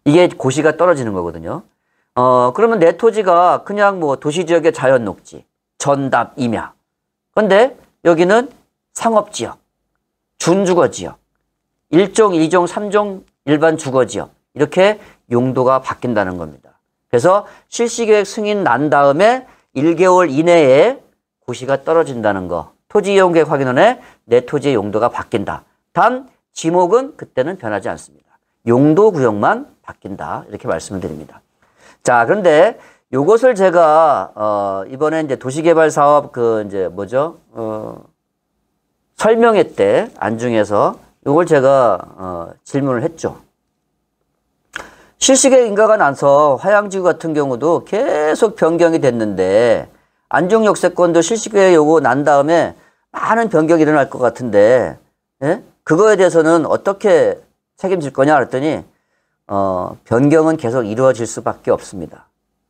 이게 고시가 떨어지는 거거든요. 어, 그러면 내 토지가 그냥 뭐 도시지역의 자연 녹지, 전답, 임야. 근데 여기는 상업지역, 준주거지역, 1종, 2종, 3종 일반 주거지역. 이렇게 용도가 바뀐다는 겁니다. 그래서 실시계획 승인 난 다음에 1개월 이내에 고시가 떨어진다는 거. 토지 이용계획 확인원에 내 토지의 용도가 바뀐다. 단, 지목은 그때는 변하지 않습니다. 용도 구역만 바뀐다. 이렇게 말씀을 드립니다. 자, 그런데 요것을 제가 어 이번에 이제 도시개발 사업 그 이제 뭐죠? 어 설명회 때 안중에서 요걸 제가 어 질문을 했죠. 실시계 인가가 나서 화양지구 같은 경우도 계속 변경이 됐는데 안중 역세권도 실시계 요거 난 다음에 많은 변경이 일어날 것 같은데 예? 그거에 대해서는 어떻게 책임질 거냐 그랬더니 어, 변경은 계속 이루어질 수밖에 없습니다.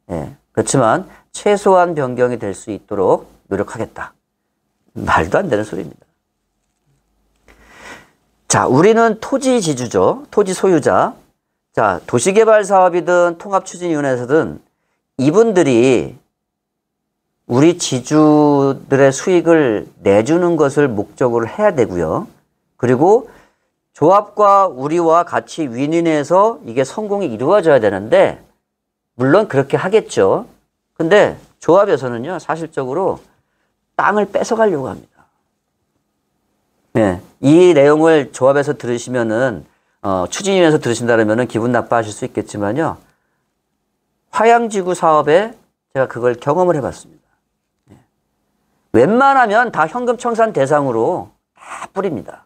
예. 그렇지만 최소한 변경이 될 수 있도록 노력하겠다. 말도 안 되는 소리입니다. 자, 우리는 토지 지주죠. 토지 소유자. 자, 도시개발 사업이든 통합추진위원회에서든 이분들이 우리 지주들의 수익을 내주는 것을 목적으로 해야 되고요. 그리고 조합과 우리와 같이 윈윈해서 이게 성공이 이루어져야 되는데 물론 그렇게 하겠죠. 근데 조합에서는요 사실적으로 땅을 뺏어가려고 합니다. 네, 이 내용을 조합에서 들으시면은 어, 추진위원에서 들으신다면은 기분 나빠하실 수 있겠지만요 화양지구 사업에 제가 그걸 경험을 해봤습니다. 네. 웬만하면 다 현금 청산 대상으로 다 뿌립니다.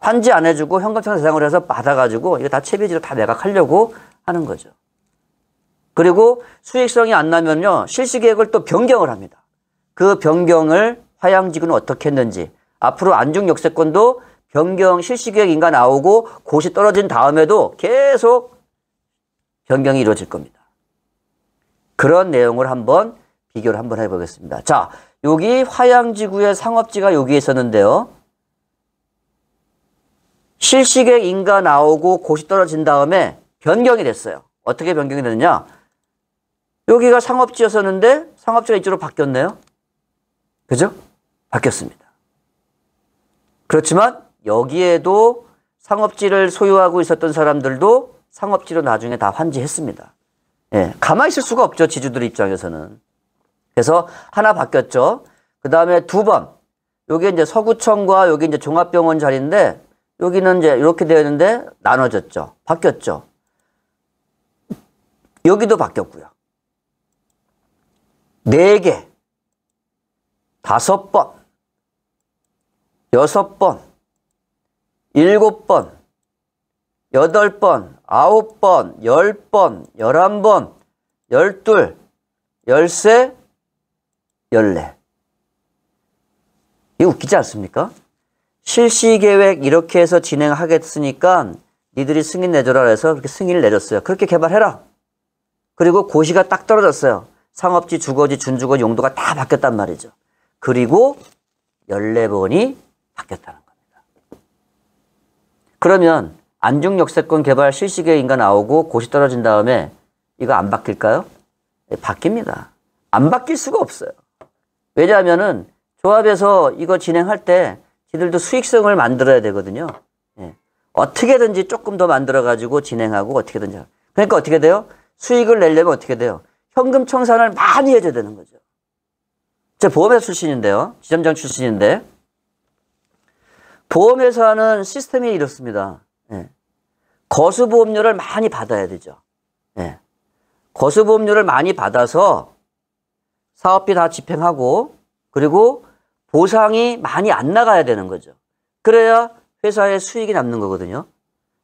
환지 안 해주고 현금청 대상으로 해서 받아가지고 이거 다 채비지로 다 매각하려고 하는 거죠. 그리고 수익성이 안 나면요. 실시계획을 또 변경을 합니다. 그 변경을 화양지구는 어떻게 했는지 앞으로 안중역세권도 변경 실시계획 인가 나오고 곳이 떨어진 다음에도 계속 변경이 이루어질 겁니다. 그런 내용을 한번 비교를 한번 해보겠습니다. 자, 여기 화양지구의 상업지가 여기 있었는데요. 실시계 인가 나오고 곳이 떨어진 다음에 변경이 됐어요. 어떻게 변경이 됐느냐? 여기가 상업지였었는데 상업지가 이쪽으로 바뀌었네요. 그죠? 바뀌었습니다. 그렇지만 여기에도 상업지를 소유하고 있었던 사람들도 상업지로 나중에 다 환지했습니다. 예, 가만히 있을 수가 없죠. 지주들 입장에서는. 그래서 하나 바뀌었죠. 그 다음에 두 번. 여기 이제 서구청과 여기 이제 종합병원 자리인데 여기는 이제 이렇게 되어 있는데 나눠졌죠. 바뀌었죠. 여기도 바뀌었고요. 네 개, 다섯 번, 여섯 번, 일곱 번, 여덟 번, 아홉 번, 열 번, 열한 번, 열둘, 열세, 열네. 이거 웃기지 않습니까? 실시 계획 이렇게 해서 진행하겠으니까 니들이 승인 내줘라 해서 그렇게 승인을 내줬어요. 그렇게 개발해라. 그리고 고시가 딱 떨어졌어요. 상업지, 주거지, 준주거지 용도가 다 바뀌었단 말이죠. 그리고 14번이 바뀌었다는 겁니다. 그러면 안중역세권 개발 실시계획인가 나오고 고시 떨어진 다음에 이거 안 바뀔까요? 네, 바뀝니다. 안 바뀔 수가 없어요. 왜냐하면은 조합에서 이거 진행할 때 지들도 수익성을 만들어야 되거든요. 예. 어떻게든지 조금 더 만들어가지고 진행하고 어떻게든지. 그러니까 어떻게 돼요? 수익을 내려면 어떻게 돼요? 현금 청산을 많이 해줘야 되는 거죠. 제 보험회사 출신인데요. 지점장 출신인데. 보험회사는 시스템이 이렇습니다. 예. 거수보험료를 많이 받아야 되죠. 예. 거수보험료를 많이 받아서 사업비 다 집행하고 그리고 보상이 많이 안 나가야 되는 거죠. 그래야 회사에 수익이 남는 거거든요.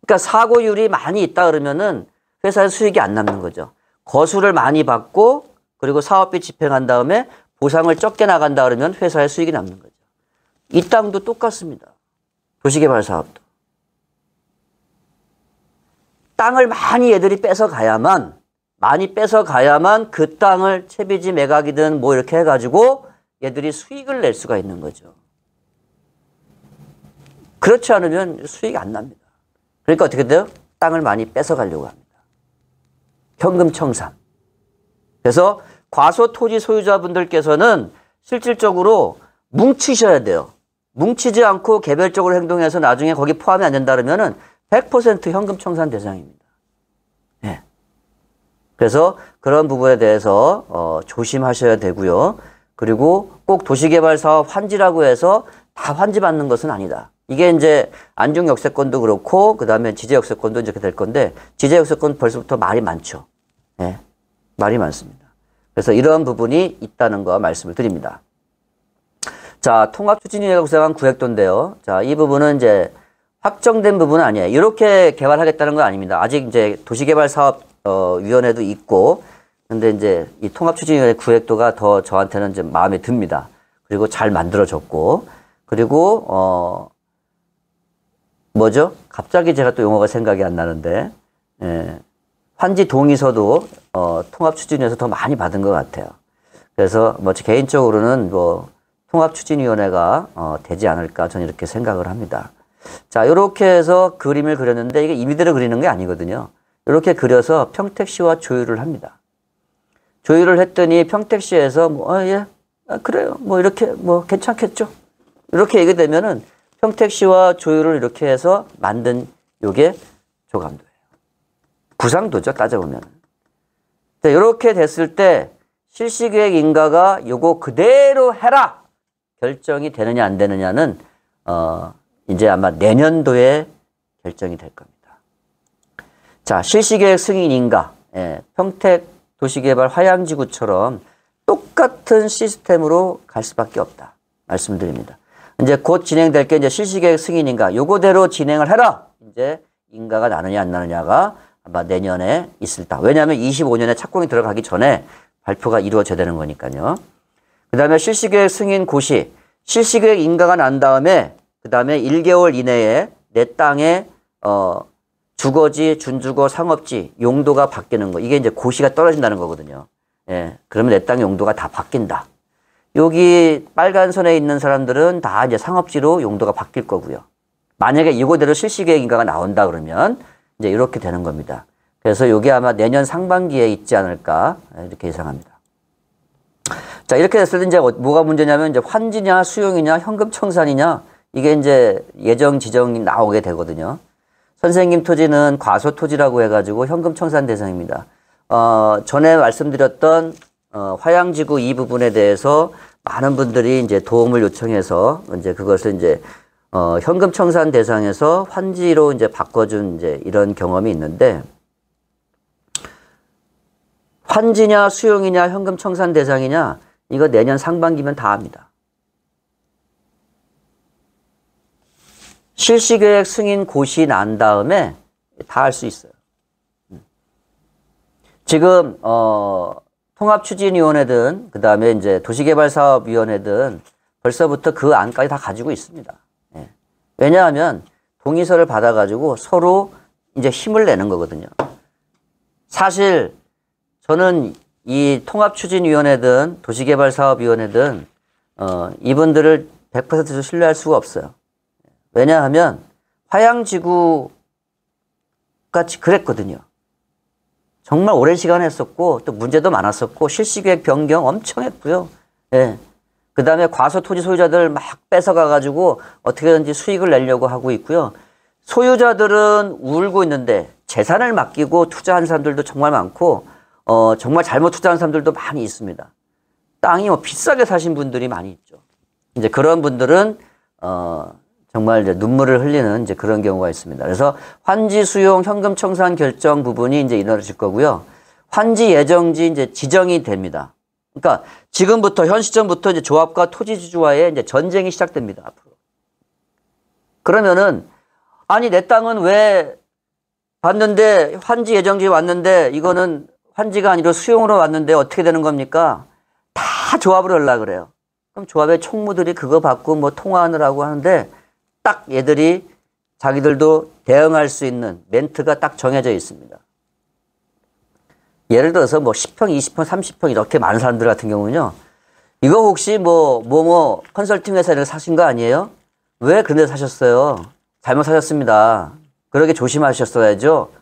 그러니까 사고율이 많이 있다 그러면은 회사에 수익이 안 남는 거죠. 거수를 많이 받고 그리고 사업비 집행한 다음에 보상을 적게 나간다 그러면 회사에 수익이 남는 거죠. 이 땅도 똑같습니다. 도시개발 사업도. 땅을 많이 애들이 뺏어가야만, 많이 뺏어가야만 그 땅을 채비지 매각이든 뭐 이렇게 해가지고 얘들이 수익을 낼 수가 있는 거죠. 그렇지 않으면 수익이 안 납니다. 그러니까 어떻게 돼요? 땅을 많이 뺏어가려고 합니다. 현금 청산. 그래서 과소 토지 소유자분들께서는 실질적으로 뭉치셔야 돼요. 뭉치지 않고 개별적으로 행동해서 나중에 거기 포함이 안 된다 그러면100% 현금 청산 대상입니다. 네. 그래서 그런 부분에 대해서 어, 조심하셔야 되고요. 그리고 꼭 도시개발 사업 환지라고 해서 다 환지받는 것은 아니다. 이게 이제 안중 역세권도 그렇고 그다음에 지재 역세권도 이렇게 될 건데 지재 역세권 벌써부터 말이 많죠. 예. 네, 말이 많습니다. 그래서 이런 부분이 있다는 거 말씀을 드립니다. 자, 통합 추진위원회가 구성한 구획도인데요. 자, 이 부분은 이제 확정된 부분은 아니에요. 이렇게 개발하겠다는 건 아닙니다. 아직 이제 도시개발 사업 어, 위원회도 있고 근데 이제 이 통합추진위원회 구획도가 더 저한테는 좀 마음에 듭니다. 그리고 잘 만들어졌고, 그리고, 어, 뭐죠? 갑자기 제가 또 용어가 생각이 안 나는데, 예, 환지 동의서도, 어, 통합추진위원회에서 더 많이 받은 것 같아요. 그래서 뭐, 개인적으로는 뭐, 통합추진위원회가, 어, 되지 않을까 저는 이렇게 생각을 합니다. 자, 요렇게 해서 그림을 그렸는데 이게 임의대로 그리는 게 아니거든요. 이렇게 그려서 평택시와 조율을 합니다. 조율을 했더니 평택시에서 뭐, 아, 아, 그래요. 뭐 이렇게 뭐 괜찮겠죠. 이렇게 얘기되면은 평택시와 조율을 이렇게 해서 만든 요게 조감도예요. 부상도죠. 따져보면. 자, 이렇게 됐을 때 실시계획 인가가 요거 그대로 해라! 결정이 되느냐 안 되느냐는 어, 이제 아마 내년도에 결정이 될 겁니다. 자, 실시계획 승인 인가. 예, 평택 도시개발 화양지구처럼 똑같은 시스템으로 갈 수밖에 없다. 말씀드립니다. 이제 곧 진행될 게 이제 실시계획 승인인가 요거대로 진행을 해라. 이제 인가가 나느냐 안 나느냐가 아마 내년에 있을다. 왜냐하면 25년에 착공이 들어가기 전에 발표가 이루어져야 되는 거니까요. 그 다음에 실시계획 승인 고시, 실시계획 인가가 난 다음에 그 다음에 1개월 이내에 내 땅에 어, 주거지, 준주거, 상업지 용도가 바뀌는 거. 이게 이제 고시가 떨어진다는 거거든요. 예. 그러면 내 땅 용도가 다 바뀐다. 여기 빨간 선에 있는 사람들은 다 이제 상업지로 용도가 바뀔 거고요. 만약에 이거대로 실시계획인가가 나온다 그러면 이제 이렇게 되는 겁니다. 그래서 이게 아마 내년 상반기에 있지 않을까 이렇게 예상합니다. 자 이렇게 됐을 때 이제 어, 뭐가 문제냐면 이제 환지냐 수용이냐 현금 청산이냐 이게 이제 예정 지정이 나오게 되거든요. 선생님 토지는 과소 토지라고 해가지고 현금 청산 대상입니다. 어, 전에 말씀드렸던 어, 화양지구 이 부분에 대해서 많은 분들이 이제 도움을 요청해서 이제 그것을 이제 어, 현금 청산 대상에서 환지로 이제 바꿔준 이제 이런 경험이 있는데 환지냐 수용이냐 현금 청산 대상이냐 이거 내년 상반기면 다 합니다. 실시계획 승인 고시 난 다음에 다 할 수 있어요. 음. 지금 어, 통합추진위원회든 그 다음에 이제 도시개발사업위원회든 벌써부터 그 안까지 다 가지고 있습니다. 예. 왜냐하면 동의서를 받아가지고 서로 이제 힘을 내는 거거든요. 사실 저는 이 통합추진위원회든 도시개발사업위원회든 어, 이분들을 100% 신뢰할 수가 없어요. 왜냐하면 화양지구 같이 그랬거든요. 정말 오랜 시간 했었고 또 문제도 많았었고 실시계획 변경 엄청 했고요. 예. 그 다음에 과소 토지 소유자들 막 뺏어가가지고 어떻게든지 수익을 내려고 하고 있고요. 소유자들은 울고 있는데 재산을 맡기고 투자한 사람들도 정말 많고 어, 정말 잘못 투자한 사람들도 많이 있습니다. 땅이 뭐 비싸게 사신 분들이 많이 있죠. 이제 그런 분들은 어, 정말 이제 눈물을 흘리는 이제 그런 경우가 있습니다. 그래서 환지 수용 현금 청산 결정 부분이 이제 이루어질 거고요. 환지 예정지 이제 지정이 됩니다. 그러니까 지금부터 현 시점부터 이제 조합과 토지주주와의 이제 전쟁이 시작됩니다. 앞으로. 그러면은 아니 내 땅은 왜 봤는데 환지 예정지 왔는데 이거는 환지가 아니라 수용으로 왔는데 어떻게 되는 겁니까? 다 조합을 하려 그래요. 그럼 조합의 총무들이 그거 받고 뭐 통화하느라고 하는데 딱 얘들이 자기들도 대응할 수 있는 멘트가 딱 정해져 있습니다. 예를 들어서 뭐 10평, 20평, 30평 이렇게 많은 사람들 같은 경우는요. 이거 혹시 뭐, 뭐, 뭐, 컨설팅 회사에 사신 거 아니에요? 왜 그런 데 사셨어요? 잘못 사셨습니다. 그러게 조심하셨어야죠.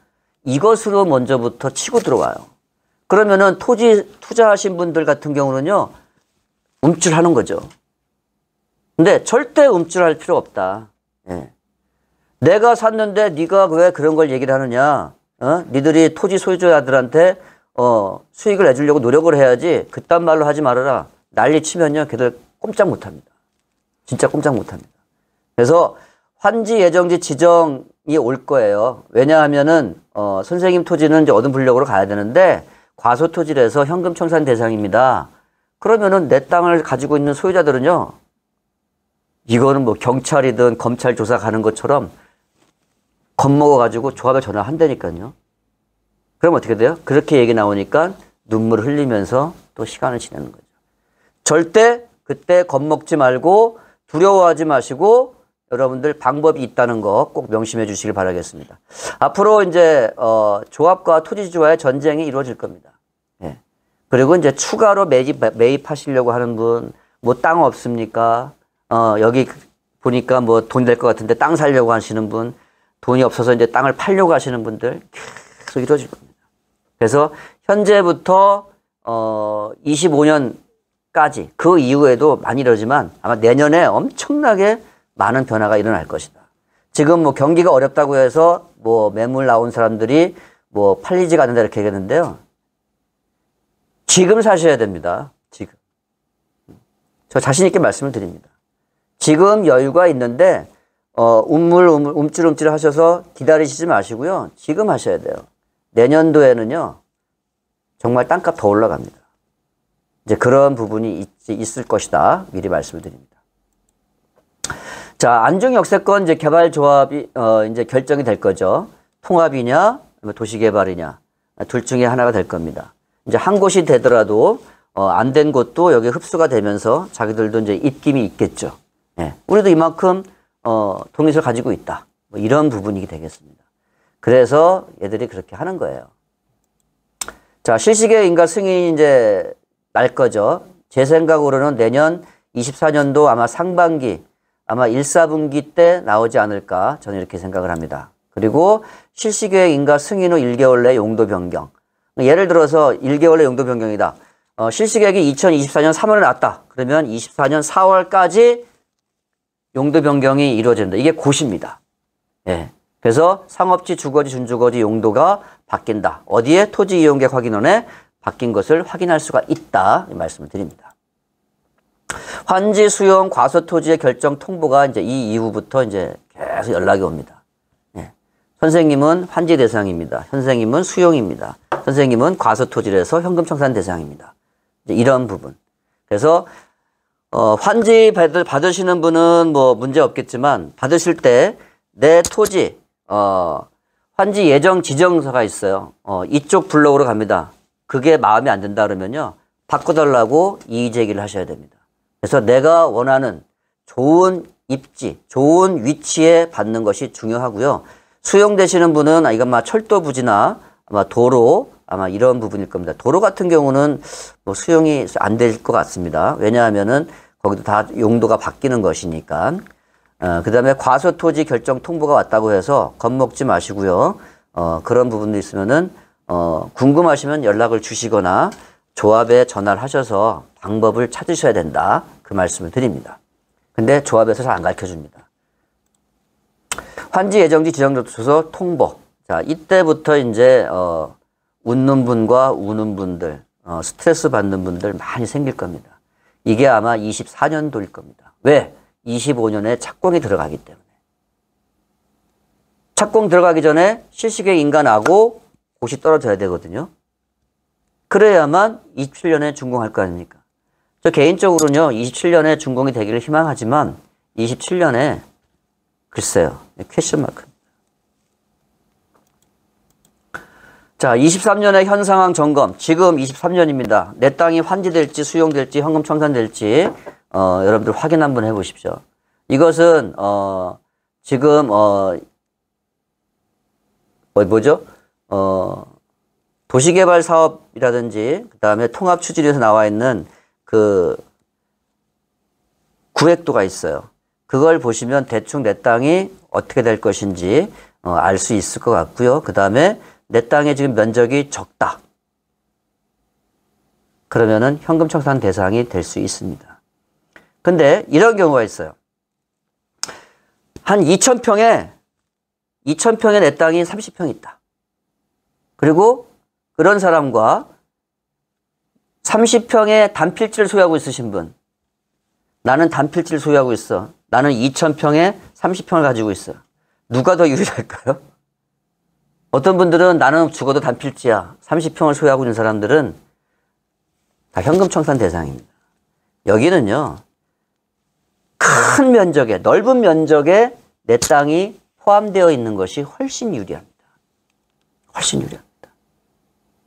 이것으로 먼저부터 치고 들어와요. 그러면은 토지 투자하신 분들 같은 경우는요, 움찔하는 거죠. 근데 절대 움찔할 필요 없다. 예. 내가 샀는데 네가 왜 그런 걸 얘기를 하느냐. 어? 니들이 토지 소유자들한테 어, 수익을 내주려고 노력을 해야지 그딴 말로 하지 말아라. 난리 치면요. 걔들 꼼짝 못합니다. 진짜 꼼짝 못합니다. 그래서 환지 예정지 지정이 올 거예요. 왜냐하면은 어, 선생님 토지는 이제 얻은 분력으로 가야 되는데 과소 토지라서 현금 청산 대상입니다. 그러면은 내 땅을 가지고 있는 소유자들은요. 이거는 뭐 경찰이든 검찰 조사 가는 것처럼 겁먹어가지고 조합에 전화 한다니까요. 그럼 어떻게 돼요? 그렇게 얘기 나오니까 눈물 흘리면서 또 시간을 지내는 거죠. 절대 그때 겁먹지 말고 두려워하지 마시고 여러분들 방법이 있다는 거 꼭 명심해 주시길 바라겠습니다. 앞으로 이제 어, 조합과 토지주와의 전쟁이 이루어질 겁니다. 예. 그리고 이제 추가로 매입, 매입하시려고 하는 분, 뭐 땅 없습니까? 어, 여기 보니까 뭐 돈 될 것 같은데 땅 살려고 하시는 분, 돈이 없어서 이제 땅을 팔려고 하시는 분들 계속 이루어질 겁니다. 그래서 현재부터 어, 25년까지 그 이후에도 많이 이러지만 아마 내년에 엄청나게 많은 변화가 일어날 것이다. 지금 뭐 경기가 어렵다고 해서 뭐 매물 나온 사람들이 뭐 팔리지가 않는다 이렇게 얘기했는데요. 지금 사셔야 됩니다. 지금. 저 자신있게 말씀을 드립니다. 지금 여유가 있는데 어, 움물, 움물 움찔움찔 하셔서 기다리시지 마시고요. 지금 하셔야 돼요. 내년도에는요. 정말 땅값 더 올라갑니다. 이제 그런 부분이 있, 을 것이다. 미리 말씀을 드립니다. 자, 안중 역세권 이제 개발 조합이 어, 이제 결정이 될 거죠. 통합이냐, 도시개발이냐 둘 중에 하나가 될 겁니다. 이제 한 곳이 되더라도 어, 안 된 곳도 여기 흡수가 되면서 자기들도 이제 입김이 있겠죠. 예, 우리도 이만큼 어, 통일을 가지고 있다. 뭐 이런 부분이 되겠습니다. 그래서 얘들이 그렇게 하는 거예요. 자, 실시계 인가 승인이 이제 날 거죠. 제 생각으로는 내년 24년도 아마 상반기, 아마 1, 4분기 때 나오지 않을까 저는 이렇게 생각을 합니다. 그리고 실시계획 인가 승인 후 1개월 내 용도 변경. 예를 들어서 1개월 내 용도 변경이다. 어, 실시계획이 2024년 3월에 났다. 그러면 24년 4월까지 용도 변경이 이루어진다. 이게 곳입니다. 예. 그래서 상업지, 주거지, 준주거지 용도가 바뀐다. 어디에 토지 이용객 확인원에 바뀐 것을 확인할 수가 있다. 이 말씀을 드립니다. 환지 수용 과소 토지의 결정 통보가 이제 이 이후부터 이제 계속 연락이 옵니다. 예. 선생님은 환지 대상입니다. 선생님은 수용입니다. 선생님은 과소 토지에서 현금 청산 대상입니다. 이런 부분. 그래서 어, 환지 받을, 받으시는 분은 뭐 문제 없겠지만 받으실 때 내 토지 어, 환지 예정 지정서가 있어요. 어, 이쪽 블록으로 갑니다. 그게 마음에 안 든다 그러면요. 바꿔달라고 이의 제기를 하셔야 됩니다. 그래서 내가 원하는 좋은 입지, 좋은 위치에 받는 것이 중요하고요. 수용되시는 분은 아, 이건 막 철도 부지나 아마 도로 아마 이런 부분일 겁니다. 도로 같은 경우는 뭐 수용이 안 될 것 같습니다. 왜냐하면은 거기도 다 용도가 바뀌는 것이니까. 어, 그 다음에 과소토지 결정 통보가 왔다고 해서 겁먹지 마시고요. 어, 그런 부분도 있으면은 어, 궁금하시면 연락을 주시거나 조합에 전화를 하셔서 방법을 찾으셔야 된다. 그 말씀을 드립니다. 근데 조합에서 잘 안 가르쳐 줍니다. 환지 예정지 지정조서 통보. 자, 이때부터 이제, 어, 웃는 분과 우는 분들, 어, 스트레스 받는 분들 많이 생길 겁니다. 이게 아마 24년도일 겁니다. 왜? 25년에 착공이 들어가기 때문에. 착공 들어가기 전에 실시계 인간하고 곳이 떨어져야 되거든요. 그래야만 27년에 준공할 거 아닙니까? 저 개인적으로는요, 27년에 준공이 되기를 희망하지만 27년에 글쎄요, 퀘션 네, 마크. 자, 23년의 현 상황 점검. 지금 23년입니다. 내 땅이 환지될지 수용될지 현금 청산될지 어, 여러분들 확인 한번 해 보십시오. 이것은 어, 지금 어, 어 뭐죠? 어 도시개발 사업이라든지 그다음에 통합 추진에서 나와 있는 그 구획도가 있어요. 그걸 보시면 대충 내 땅이 어떻게 될 것인지 어, 알수 있을 것 같고요. 그다음에 내 땅에 지금 면적이 적다. 그러면은 현금 청산 대상이 될 수 있습니다. 근데 이런 경우가 있어요. 한 2,000평에 2,000평에 내 땅이 30평 있다. 그리고 그런 사람과 30평에 단필지를 소유하고 있으신 분. 나는 단필지를 소유하고 있어. 나는 2,000평에 30평을 가지고 있어. 누가 더 유리할까요? 어떤 분들은 나는 죽어도 단필지야. 30평을 소유하고 있는 사람들은 다 현금 청산 대상입니다. 여기는요. 큰 면적에 넓은 면적에 내 땅이 포함되어 있는 것이 훨씬 유리합니다. 훨씬 유리합니다.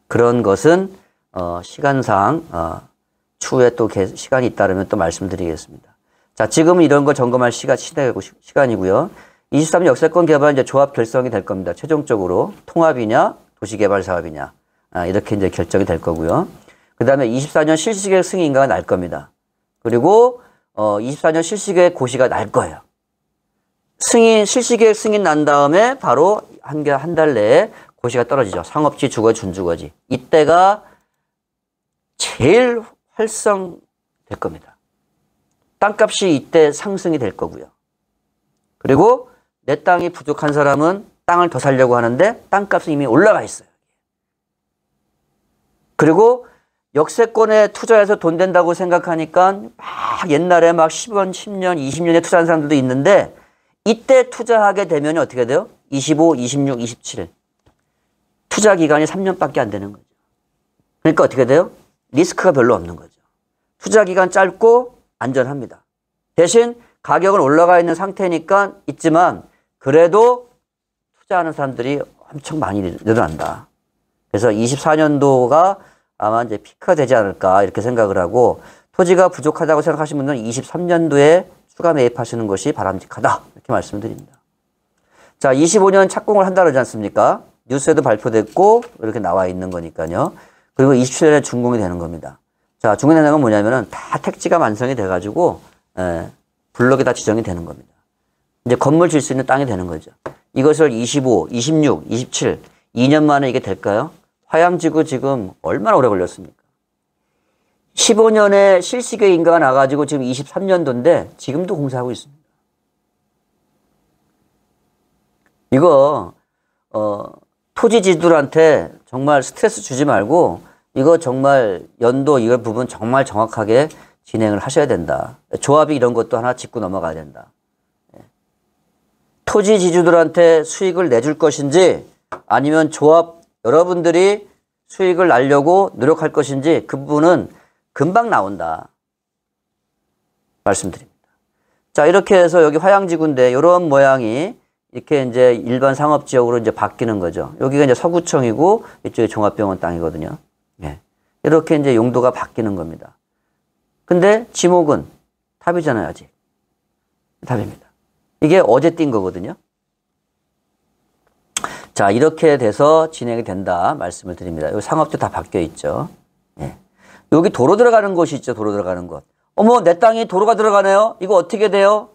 그런 것은 어, 시간상 어, 추후에 또 개, 시간이 있다면 또 말씀드리겠습니다. 자, 지금은 이런 거 점검할 시간, 시간이고요. 23년 역세권 개발 이제 조합 결성이 될 겁니다. 최종적으로 통합이냐 도시개발 사업이냐 아, 이렇게 이제 결정이 될 거고요. 그 다음에 24년 실시계획 승인가가 날 겁니다. 그리고 어, 24년 실시계획 고시가 날 거예요. 승인 실시계획 승인 난 다음에 바로 한한달 내에 고시가 떨어지죠. 상업지 주거지 준주거지 이때가 제일 활성될 겁니다. 땅값이 이때 상승이 될 거고요. 그리고 내 땅이 부족한 사람은 땅을 더 살려고 하는데 땅값은 이미 올라가 있어요. 그리고 역세권에 투자해서 돈 된다고 생각하니까 막 옛날에 막 10원, 10년, 20년에 투자한 사람들도 있는데 이때 투자하게 되면 어떻게 돼요? 25, 26, 27. 투자 기간이 3년밖에 안 되는 거죠. 그러니까 어떻게 돼요? 리스크가 별로 없는 거죠. 투자 기간 짧고 안전합니다. 대신 가격은 올라가 있는 상태니까 있지만 그래도 투자하는 사람들이 엄청 많이 늘어난다. 그래서 24년도가 아마 이제 피크가 되지 않을까 이렇게 생각을 하고 토지가 부족하다고 생각하시는 분들은 23년도에 추가 매입하시는 것이 바람직하다 이렇게 말씀드립니다. 자, 25년 착공을 한다 그러지 않습니까? 뉴스에도 발표됐고 이렇게 나와 있는 거니까요. 그리고 27년에 준공이 되는 겁니다. 자, 중공이 되는 건 뭐냐면은 다 택지가 완성이 돼가지고 에, 예, 블록이 다 지정이 되는 겁니다. 이제 건물 질 수 있는 땅이 되는 거죠. 이것을 25, 26, 27, 2년 만에 이게 될까요? 화양지구 지금 얼마나 오래 걸렸습니까? 15년에 실시계 인가가 나가지고 지금 23년도인데 지금도 공사하고 있습니다. 이거 어, 토지지들한테 정말 스트레스 주지 말고 이거 정말 연도 이걸 부분 정말 정확하게 진행을 하셔야 된다. 조합이 이런 것도 하나 짚고 넘어가야 된다. 토지 지주들한테 수익을 내줄 것인지 아니면 조합 여러분들이 수익을 날려고 노력할 것인지 그 부분은 금방 나온다. 말씀드립니다. 자, 이렇게 해서 여기 화양지구인데 이런 모양이 이렇게 이제 일반 상업 지역으로 이제 바뀌는 거죠. 여기가 이제 서구청이고 이쪽이 종합병원 땅이거든요. 예. 이렇게 이제 용도가 바뀌는 겁니다. 근데 지목은 답이잖아요, 아직. 답입니다. 이게 어제 뛴 거거든요. 자, 이렇게 돼서 진행이 된다 말씀을 드립니다. 여기 상업도 다 바뀌어 있죠. 예. 여기 도로 들어가는 곳이 있죠. 도로 들어가는 곳. 어머, 내 땅이 도로가 들어가네요. 이거 어떻게 돼요?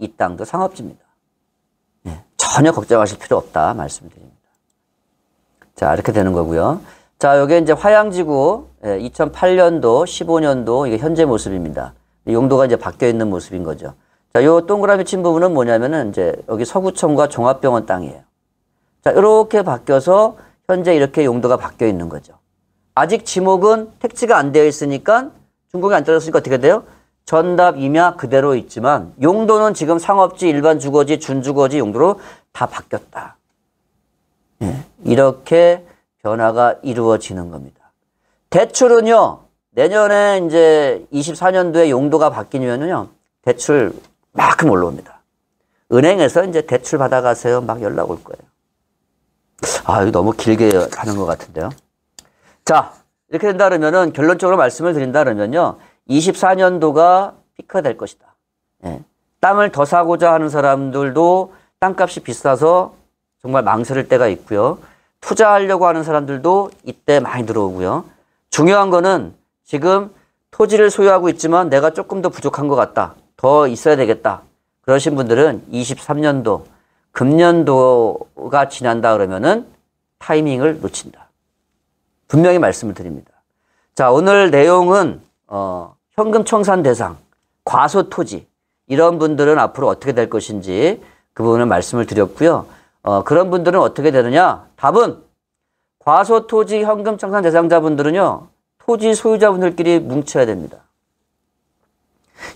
이 땅도 상업지입니다. 예. 전혀 걱정하실 필요 없다 말씀드립니다. 자, 이렇게 되는 거고요. 자, 여기 이제 화양지구 2008년도, 예, 15년도 이게 현재 모습입니다. 용도가 이제 바뀌어 있는 모습인 거죠. 자, 요 동그라미 친 부분은 뭐냐면은 이제 여기 서구청과 종합병원 땅이에요. 자, 이렇게 바뀌어서 현재 이렇게 용도가 바뀌어 있는 거죠. 아직 지목은 택지가 안 되어 있으니까 중국이안 떨어졌으니까 어떻게 돼요? 전답 임야 그대로 있지만 용도는 지금 상업지, 일반 주거지, 준주거지 용도로 다 바뀌었다. 네. 이렇게 변화가 이루어지는 겁니다. 대출은요. 내년에 이제 24년도에 용도가 바뀌면은요. 대출 만큼 올라옵니다. 은행에서 이제 대출 받아가세요. 막 연락 올 거예요. 아, 이거 너무 길게 하는 것 같은데요. 자, 이렇게 된다 그러면은 결론적으로 말씀을 드린다 그러면요. 24년도가 피크가 될 것이다. 예. 땅을 더 사고자 하는 사람들도 땅값이 비싸서 정말 망설일 때가 있고요. 투자하려고 하는 사람들도 이때 많이 들어오고요. 중요한 거는 지금 토지를 소유하고 있지만 내가 조금 더 부족한 것 같다. 더 있어야 되겠다. 그러신 분들은 23년도, 금년도가 지난다 그러면은 타이밍을 놓친다. 분명히 말씀을 드립니다. 자, 오늘 내용은, 어, 현금 청산 대상, 과소 토지, 이런 분들은 앞으로 어떻게 될 것인지 그 부분을 말씀을 드렸고요. 어, 그런 분들은 어떻게 되느냐? 답은 과소 토지 현금 청산 대상자분들은요, 토지 소유자분들끼리 뭉쳐야 됩니다.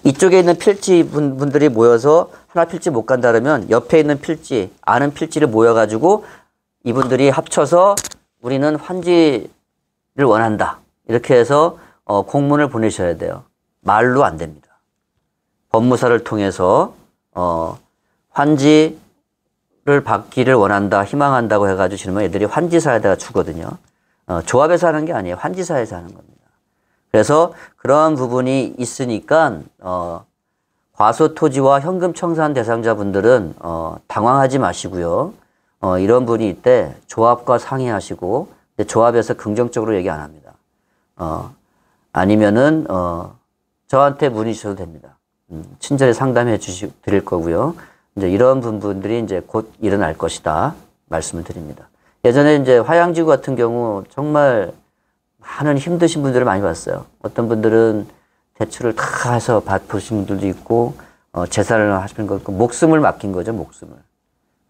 이쪽에 있는 필지 분, 분들이 모여서 하나 필지 못 간다 그러면 옆에 있는 필지, 아는 필지를 모여가지고 이분들이 합쳐서 우리는 환지를 원한다. 이렇게 해서 어, 공문을 보내셔야 돼요. 말로 안 됩니다. 법무사를 통해서 어, 환지를 받기를 원한다, 희망한다고 해가지고 지금 애들이 환지사에다가 주거든요. 어, 조합에서 하는 게 아니에요. 환지사에서 하는 겁니다. 그래서 그러한 부분이 있으니까 어, 과소토지와 현금청산 대상자분들은 어, 당황하지 마시고요. 어, 이런 분이 있때 조합과 상의하시고 조합에서 긍정적으로 얘기 안 합니다. 어, 아니면은 어, 저한테 문의 주셔도 됩니다. 음, 친절히 상담해 주시 드릴 거고요. 이제 이런 분분들이 이제 곧 일어날 것이다 말씀을 드립니다. 예전에 이제 화양지구 같은 경우 정말 많은 힘드신 분들을 많이 봤어요. 어떤 분들은 대출을 다 해서 받으신 분들도 있고 어, 재산을 하시는 거 목숨을 맡긴 거죠 목숨을.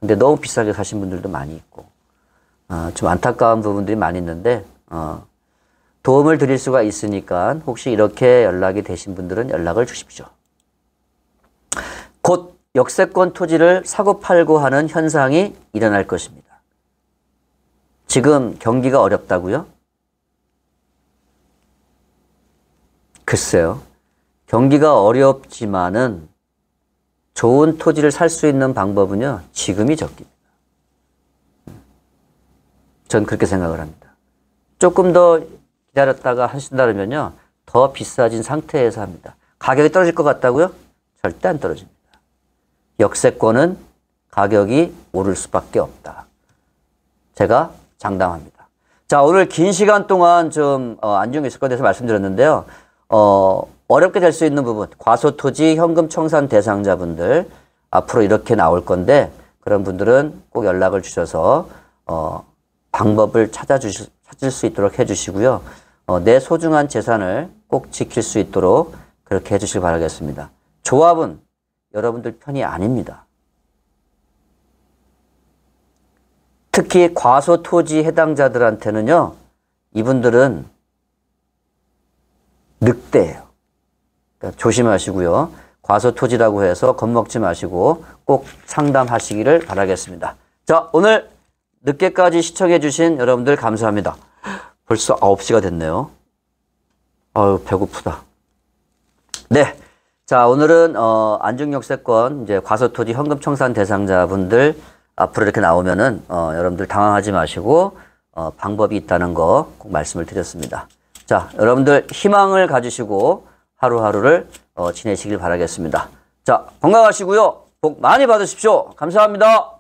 근데 너무 비싸게 사신 분들도 많이 있고 어, 좀 안타까운 부분들이 많이 있는데 어, 도움을 드릴 수가 있으니까 혹시 이렇게 연락이 되신 분들은 연락을 주십시오. 곧 역세권 토지를 사고 팔고 하는 현상이 일어날 것입니다. 지금 경기가 어렵다고요? 글쎄요. 경기가 어렵지만은 좋은 토지를 살 수 있는 방법은요, 지금이 적깁니다. 전 그렇게 생각을 합니다. 조금 더 기다렸다가 하신다면요, 더 비싸진 상태에서 합니다. 가격이 떨어질 것 같다고요? 절대 안 떨어집니다. 역세권은 가격이 오를 수밖에 없다. 제가 장담합니다. 자, 오늘 긴 시간 동안 좀 어, 안중에 있을 것에 대해서 말씀드렸는데요. 어, 어렵게 될 수 있는 부분, 과소토지 현금 청산 대상자분들 앞으로 이렇게 나올 건데 그런 분들은 꼭 연락을 주셔서 어, 방법을 찾아주실 찾을 수 있도록 해주시고요. 어, 내 소중한 재산을 꼭 지킬 수 있도록 그렇게 해주시길 바라겠습니다. 조합은 여러분들 편이 아닙니다. 특히 과소토지 해당자들한테는요, 이분들은 늑대예요. 그러니까 조심하시고요. 과소토지라고 해서 겁먹지 마시고 꼭 상담하시기를 바라겠습니다. 자, 오늘 늦게까지 시청해 주신 여러분들 감사합니다. 벌써 9시가 됐네요. 아유, 배고프다. 네. 자, 오늘은 어, 안중역세권 이제 과소토지 현금 청산 대상자분들 앞으로 이렇게 나오면은 어, 여러분들 당황하지 마시고 어, 방법이 있다는 거 꼭 말씀을 드렸습니다. 자, 여러분들 희망을 가지시고 하루하루를 어, 지내시길 바라겠습니다. 자, 건강하시고요. 복 많이 받으십시오. 감사합니다.